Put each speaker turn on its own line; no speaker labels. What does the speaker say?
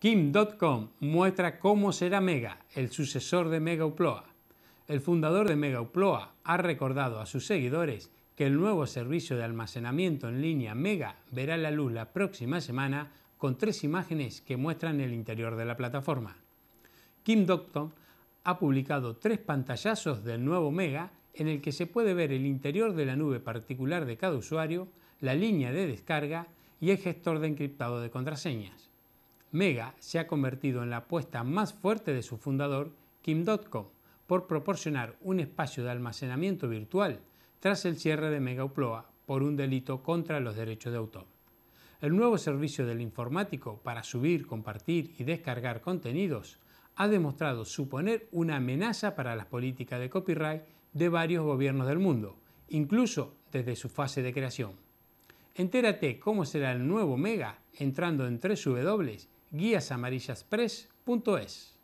Kim.com muestra cómo será Mega, el sucesor de Mega El fundador de Mega ha recordado a sus seguidores que el nuevo servicio de almacenamiento en línea Mega verá la luz la próxima semana con tres imágenes que muestran el interior de la plataforma. Kim.com ha publicado tres pantallazos del nuevo Mega en el que se puede ver el interior de la nube particular de cada usuario, la línea de descarga y el gestor de encriptado de contraseñas. Mega se ha convertido en la apuesta más fuerte de su fundador, Kim.com, por proporcionar un espacio de almacenamiento virtual tras el cierre de Mega por un delito contra los derechos de autor. El nuevo servicio del informático para subir, compartir y descargar contenidos ha demostrado suponer una amenaza para las políticas de copyright de varios gobiernos del mundo, incluso desde su fase de creación. Entérate cómo será el nuevo Mega entrando en www guíasamarillaspress.es.